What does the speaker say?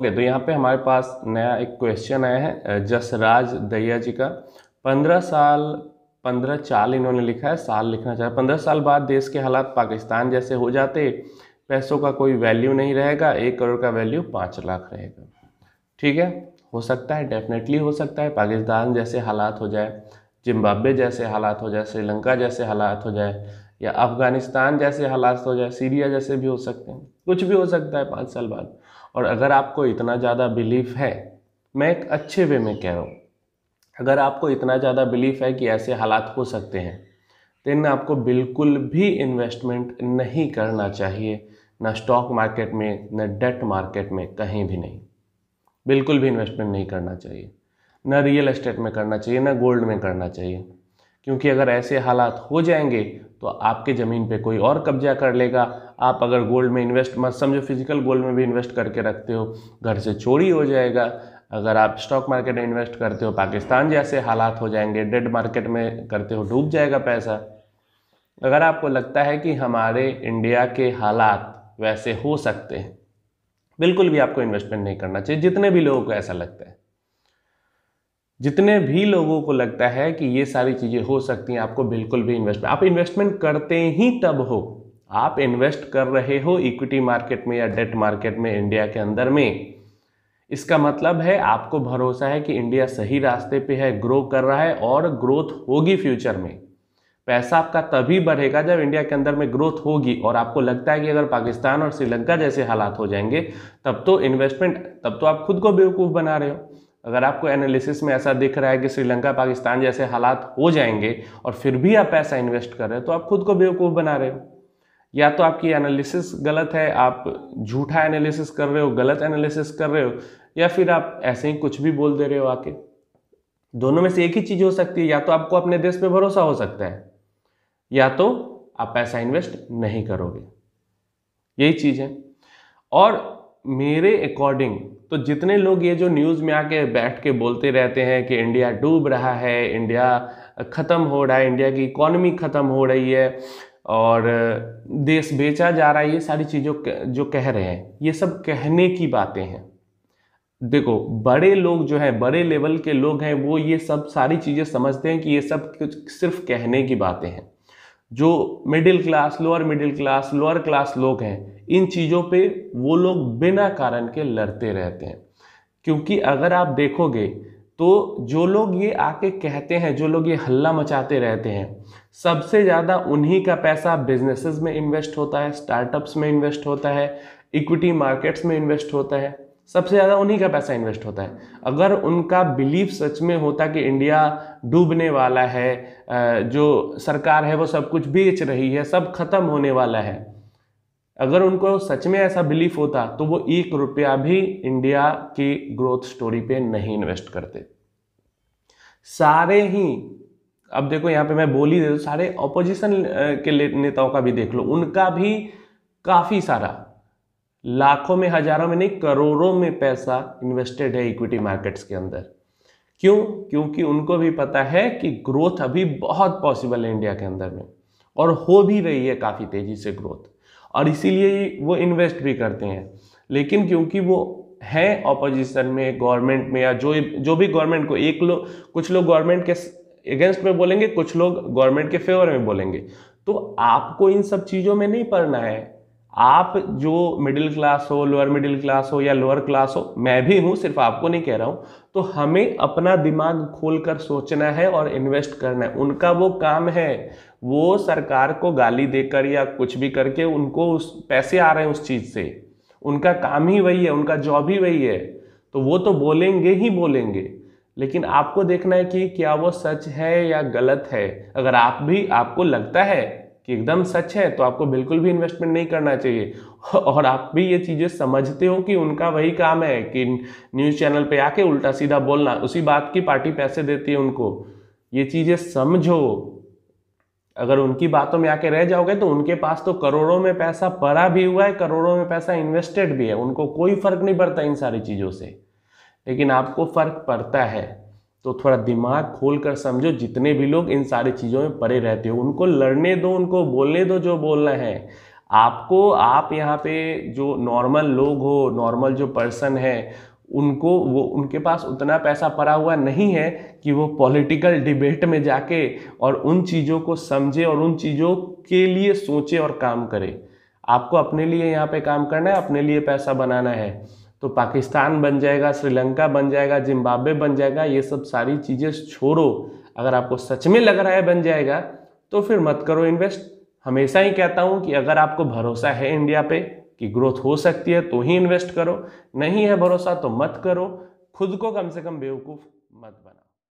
okay okay, तो यहाँ पे हमारे पास नया एक क्वेश्चन आया है जसराज दैया जी का पंद्रह साल पंद्रह चाल इन्होंने लिखा है साल लिखना चाहे पंद्रह साल बाद देश के हालात पाकिस्तान जैसे हो जाते पैसों का कोई वैल्यू नहीं रहेगा एक करोड़ का वैल्यू पाँच लाख रहेगा ठीक है हो सकता है डेफिनेटली हो सकता है पाकिस्तान जैसे हालात हो जाए जिम्बाब्वे जैसे हालात हो जाए श्रीलंका जैसे हालात हो जाए या अफगानिस्तान जैसे हालात हो जाए सीरिया जैसे भी हो सकते हैं कुछ भी हो सकता है पाँच साल बाद और अगर आपको इतना ज़्यादा बिलीफ है मैं एक अच्छे वे में कह रहा हूँ अगर आपको इतना ज़्यादा बिलीफ है कि ऐसे हालात हो सकते हैं तो आपको बिल्कुल भी इन्वेस्टमेंट नहीं करना चाहिए ना स्टॉक मार्केट में ना डेट मार्केट में कहीं भी नहीं बिल्कुल भी इन्वेस्टमेंट नहीं करना चाहिए ना रियल एस्टेट में करना चाहिए ना गोल्ड में करना चाहिए क्योंकि अगर ऐसे हालात हो जाएंगे तो आपके ज़मीन पे कोई और कब्जा कर लेगा आप अगर गोल्ड में इन्वेस्ट मत समझो फिजिकल गोल्ड में भी इन्वेस्ट करके रखते हो घर से चोरी हो जाएगा अगर आप स्टॉक मार्केट में इन्वेस्ट करते हो पाकिस्तान जैसे हालात हो जाएंगे डेड मार्केट में करते हो डूब जाएगा पैसा अगर आपको लगता है कि हमारे इंडिया के हालात वैसे हो सकते हैं बिल्कुल भी आपको इन्वेस्टमेंट नहीं करना चाहिए जितने भी लोगों को ऐसा लगता है जितने भी लोगों को लगता है कि ये सारी चीज़ें हो सकती हैं आपको बिल्कुल भी इन्वेस्टमेंट आप इन्वेस्टमेंट करते ही तब हो आप इन्वेस्ट कर रहे हो इक्विटी मार्केट में या डेट मार्केट में इंडिया के अंदर में इसका मतलब है आपको भरोसा है कि इंडिया सही रास्ते पे है ग्रो कर रहा है और ग्रोथ होगी फ्यूचर में पैसा आपका तभी बढ़ेगा जब इंडिया के अंदर में ग्रोथ होगी और आपको लगता है कि अगर पाकिस्तान और श्रीलंका जैसे हालात हो जाएंगे तब तो इन्वेस्टमेंट तब तो आप खुद को बेवकूफ़ बना रहे हो अगर आपको एनालिसिस में ऐसा दिख रहा है कि श्रीलंका पाकिस्तान जैसे हालात हो जाएंगे और फिर भी आप पैसा इन्वेस्ट कर रहे हो तो आप खुद को बेवकूफ़ बना रहे हो या तो आपकी एनालिसिस गलत है आप झूठा एनालिसिस कर रहे हो गलत एनालिसिस कर रहे हो या फिर आप ऐसे ही कुछ भी बोल दे रहे हो आके दोनों में से एक ही चीज़ हो सकती है या तो आपको अपने देश पे भरोसा हो सकता है या तो आप पैसा इन्वेस्ट नहीं करोगे यही चीज़ है और मेरे अकॉर्डिंग तो जितने लोग ये जो न्यूज़ में आके बैठ के बोलते रहते हैं कि इंडिया डूब रहा है इंडिया ख़त्म हो रहा है इंडिया की इकोनॉमी ख़त्म हो रही है और देश बेचा जा रहा है ये सारी चीज़ों जो कह रहे हैं ये सब कहने की बातें हैं देखो बड़े लोग जो हैं बड़े लेवल के लोग हैं वो ये सब सारी चीज़ें समझते हैं कि ये सब कुछ सिर्फ कहने की बातें हैं जो middle class lower middle class lower class लोग हैं इन चीज़ों पे वो लोग बिना कारण के लड़ते रहते हैं क्योंकि अगर आप देखोगे तो जो लोग ये आके कहते हैं जो लोग ये हल्ला मचाते रहते हैं सबसे ज़्यादा उन्हीं का पैसा बिजनेसेस में इन्वेस्ट होता है स्टार्टअप्स में इन्वेस्ट होता है इक्विटी मार्केट्स में इन्वेस्ट होता है सबसे ज़्यादा उन्हीं का पैसा इन्वेस्ट होता है अगर उनका बिलीफ सच में होता कि इंडिया डूबने वाला है जो सरकार है वो सब कुछ बेच रही है सब खत्म होने वाला है अगर उनको सच में ऐसा बिलीफ होता तो वो एक रुपया भी इंडिया की ग्रोथ स्टोरी पे नहीं इन्वेस्ट करते सारे ही अब देखो यहाँ पे मैं बोल ही दे सारे ऑपोजिशन के नेताओं का भी देख लो उनका भी काफ़ी सारा लाखों में हजारों में नहीं करोड़ों में पैसा इन्वेस्टेड है इक्विटी मार्केट्स के अंदर क्यों क्योंकि उनको भी पता है कि ग्रोथ अभी बहुत पॉसिबल है इंडिया के अंदर में और हो भी रही है काफ़ी तेज़ी से ग्रोथ और इसीलिए वो इन्वेस्ट भी करते हैं लेकिन क्योंकि वो है ऑपोजिशन में गवर्नमेंट में या जो जो भी गवर्नमेंट को एक लोग कुछ लोग गवर्नमेंट के अगेंस्ट में बोलेंगे कुछ लोग गवर्नमेंट के फेवर में बोलेंगे तो आपको इन सब चीज़ों में नहीं पढ़ना है आप जो मिडिल क्लास हो लोअर मिडिल क्लास हो या लोअर क्लास हो मैं भी हूँ सिर्फ आपको नहीं कह रहा हूँ तो हमें अपना दिमाग खोल कर सोचना है और इन्वेस्ट करना है उनका वो काम है वो सरकार को गाली देकर या कुछ भी करके उनको उस पैसे आ रहे हैं उस चीज़ से उनका काम ही वही है उनका जॉब ही वही है तो वो तो बोलेंगे ही बोलेंगे लेकिन आपको देखना है कि क्या वो सच है या गलत है अगर आप भी आपको लगता है कि एकदम सच है तो आपको बिल्कुल भी इन्वेस्टमेंट नहीं करना चाहिए और आप भी ये चीज़ें समझते हो कि उनका वही काम है कि न्यूज़ चैनल पे आके उल्टा सीधा बोलना उसी बात की पार्टी पैसे देती है उनको ये चीज़ें समझो अगर उनकी बातों में आके रह जाओगे तो उनके पास तो करोड़ों में पैसा पड़ा भी हुआ है करोड़ों में पैसा इन्वेस्टेड भी है उनको कोई फर्क नहीं पड़ता इन सारी चीज़ों से लेकिन आपको फर्क पड़ता है तो थोड़ा दिमाग खोल कर समझो जितने भी लोग इन सारी चीज़ों में परे रहते हो उनको लड़ने दो उनको बोलने दो जो बोलना है आपको आप यहाँ पे जो नॉर्मल लोग हो नॉर्मल जो पर्सन है उनको वो उनके पास उतना पैसा पड़ा हुआ नहीं है कि वो पॉलिटिकल डिबेट में जाके और उन चीज़ों को समझे और उन चीज़ों के लिए सोचे और काम करे आपको अपने लिए यहाँ पे काम करना है अपने लिए पैसा बनाना है तो पाकिस्तान बन जाएगा श्रीलंका बन जाएगा जिम्बाब्वे बन जाएगा ये सब सारी चीज़ें छोड़ो अगर आपको सच में लग रहा है बन जाएगा तो फिर मत करो इन्वेस्ट हमेशा ही कहता हूँ कि अगर आपको भरोसा है इंडिया पे कि ग्रोथ हो सकती है तो ही इन्वेस्ट करो नहीं है भरोसा तो मत करो खुद को कम से कम बेवकूफ़ मत बनाओ